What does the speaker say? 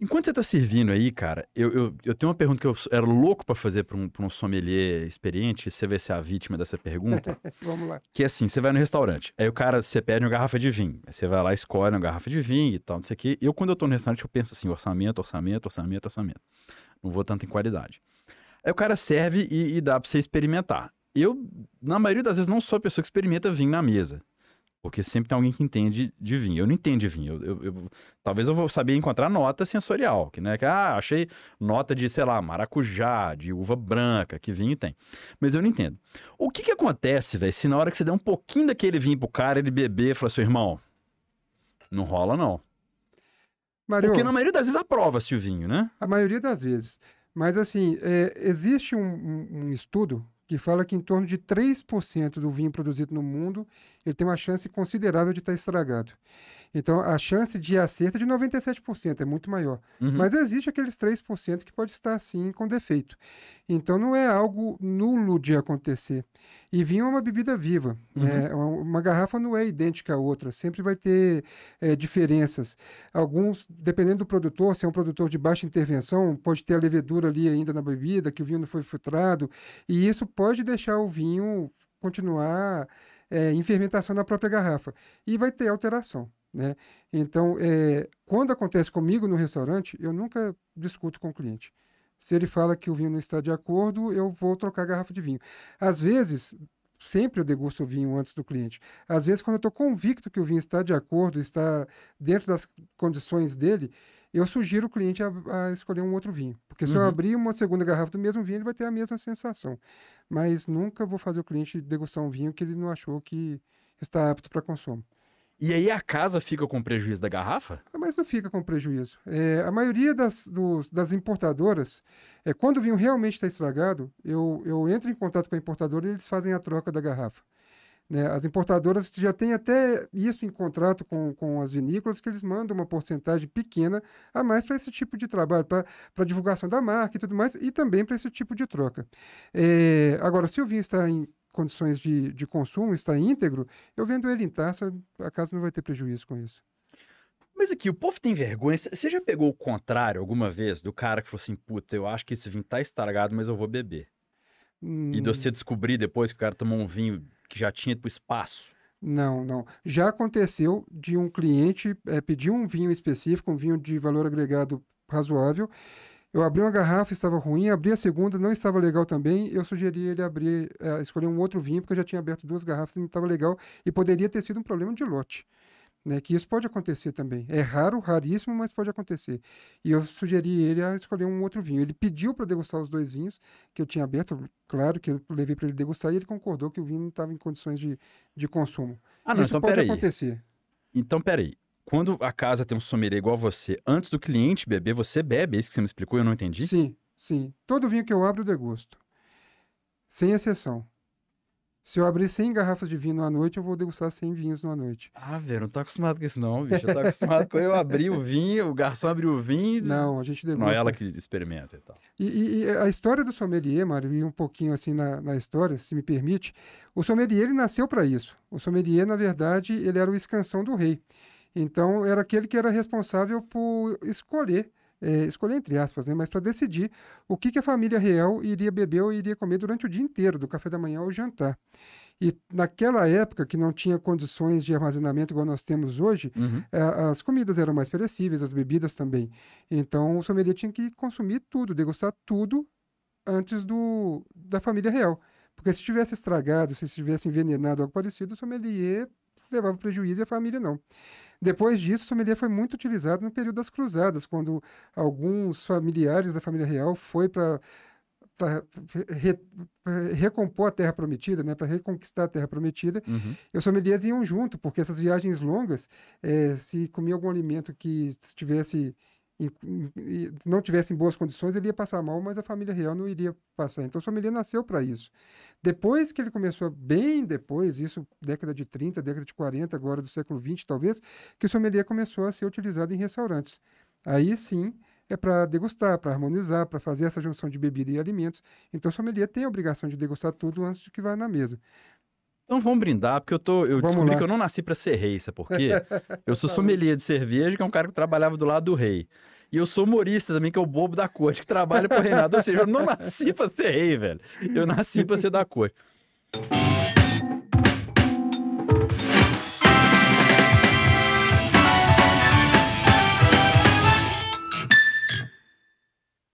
Enquanto você está servindo aí, cara, eu, eu, eu, tenho uma pergunta que eu era louco para fazer para um, um sommelier experiente, você vai ser a vítima dessa pergunta. Vamos lá. Que é assim, você vai no restaurante, aí o cara, você pede uma garrafa de vinho, aí você vai lá, escolhe uma garrafa de vinho e tal, não sei o quê. Eu, quando eu estou no restaurante, eu penso assim, orçamento, orçamento, orçamento, orçamento. Não vou tanto em qualidade. Aí o cara serve e, e dá para você experimentar. Eu, na maioria das vezes, não sou a pessoa que experimenta vinho na mesa. Porque sempre tem alguém que entende de vinho. Eu não entendo de vinho. Eu, eu, eu, talvez eu vou saber encontrar nota sensorial, que, né? Que, ah, achei nota de, sei lá, maracujá, de uva branca, que vinho tem. Mas eu não entendo. O que que acontece, velho, se na hora que você der um pouquinho daquele vinho pro cara, ele beber e falar, seu assim, irmão, não rola não. Mario, Porque na maioria das vezes aprova-se o vinho, né? A maioria das vezes. Mas assim, é, existe um, um, um estudo que fala que em torno de 3% do vinho produzido no mundo, ele tem uma chance considerável de estar estragado. Então, a chance de acerto é de 97%, é muito maior. Uhum. Mas existe aqueles 3% que pode estar, sim, com defeito. Então, não é algo nulo de acontecer. E vinho é uma bebida viva. Uhum. Né? É uma, uma, garrafa não é idêntica à outra, sempre vai ter é, diferenças. Alguns, dependendo do produtor, se é um produtor de baixa intervenção, pode ter a levedura ali ainda na bebida, que o vinho não foi filtrado, e isso pode deixar o vinho continuar é, em fermentação na própria garrafa. E vai ter alteração. Né? Então, é, quando acontece comigo no restaurante, eu nunca discuto com o cliente. Se ele fala que o vinho não está de acordo, eu vou trocar a garrafa de vinho. Às vezes, sempre eu degusto o vinho antes do cliente. Às vezes, quando eu estou convicto que o vinho está de acordo, está dentro das condições dele, eu sugiro o cliente a, a escolher um outro vinho. Porque uhum. se eu uhum. abrir uma segunda garrafa do mesmo vinho, ele vai ter a mesma sensação. Mas nunca vou fazer o cliente degustar um vinho que ele não achou que está apto para consumo. E aí a casa fica com prejuízo da garrafa? Ah, mas não fica com prejuízo. É, a maioria das, dos, das importadoras, é, quando o vinho realmente está estragado, eu, eu entro em contato com a importadora e eles fazem a troca da garrafa. Né, as importadoras já têm até isso em contrato com, com as vinícolas, que eles mandam uma porcentagem pequena a mais para esse tipo de trabalho, para divulgação da marca e tudo mais, e também para esse tipo de troca. É, agora, se o vinho está em condições de, de consumo, está íntegro, eu vendo ele em taça, a casa não vai ter prejuízo com isso. Mas aqui, o povo tem vergonha. Você já pegou o contrário alguma vez do cara que falou assim: puta, eu acho que esse vinho tá estragado, mas eu vou beber? Hum... E você descobrir depois que o cara tomou um vinho que já tinha pro tipo, espaço? Não, não. Já aconteceu de um cliente é, pedir um vinho específico, um vinho de valor agregado razoável, eu abri uma garrafa, estava ruim, abri a segunda, não estava legal também. Eu sugeri ele abrir, eh, escolher um outro vinho, porque eu já tinha aberto duas garrafas e não estava legal. E poderia ter sido um problema de lote. Né, que isso pode acontecer também. É raro, raríssimo, mas pode acontecer. E eu sugeri ele a escolher um outro vinho. Ele pediu para degustar os dois vinhos que eu tinha aberto, claro, que eu levei para ele degustar, e ele concordou que o vinho não estava em condições de, de consumo. Ah, não, isso então, pode peraí. acontecer. Então, peraí quando a casa tem um sommelier igual a você, antes do cliente beber, você bebe? É isso que você me explicou, eu não entendi? Sim, sim. Todo vinho que eu abro, eu degusto. Sem exceção. Se eu abrir 100 garrafas de vinho à noite, eu vou degustar 100 vinhos na noite. Ah, velho, não tô acostumado com isso não, bicho. Eu tô acostumado com eu abrir o vinho, o garçom abrir o vinho... Não, a gente degusta. Não é ela que experimenta e tal. E, e, e a história do sommelier, Mário, e um pouquinho assim na, na história, se me permite, o sommelier ele nasceu para isso. O sommelier, na verdade, ele era o escansão do rei. Então, era aquele que era responsável por escolher, é, escolher entre aspas, né, mas para decidir o que, que a família real iria beber ou iria comer durante o dia inteiro, do café da manhã ao jantar. E naquela época que não tinha condições de armazenamento igual nós temos hoje, uhum. as comidas eram mais perecíveis, as bebidas também. Então o sommelier tinha que consumir tudo, degustar tudo antes do, da família real. Porque se tivesse estragado, se estivesse envenenado algo parecido, o sommelier levava prejuízo e a família não. Depois disso, o sommelier foi muito utilizado no período das cruzadas, quando alguns familiares da família real foi para para re, recompor a Terra Prometida, né, para reconquistar a Terra Prometida, uhum. os sommeliers iam junto, porque essas viagens longas, é, se comia algum alimento que estivesse e, e, não tivesse em boas condições, ele ia passar mal, mas a família real não iria passar. Então, sua família nasceu para isso. Depois que ele começou, bem depois, isso década de 30, década de 40, agora do século 20, talvez, que o sommelier começou a ser utilizado em restaurantes. Aí sim, é para degustar, para harmonizar, para fazer essa junção de bebida e alimentos. Então, o sommelier tem a obrigação de degustar tudo antes de que vá na mesa. Então vamos brindar, porque eu tô. Eu vamos descobri lá. que eu não nasci para ser rei, sabe por quê? Eu sou sommelier de cerveja, que é um cara que trabalhava do lado do rei. E eu sou humorista também, que é o bobo da corte, que trabalha pro Renato. Ou seja, eu não nasci pra ser rei, velho. Eu nasci pra ser da corte.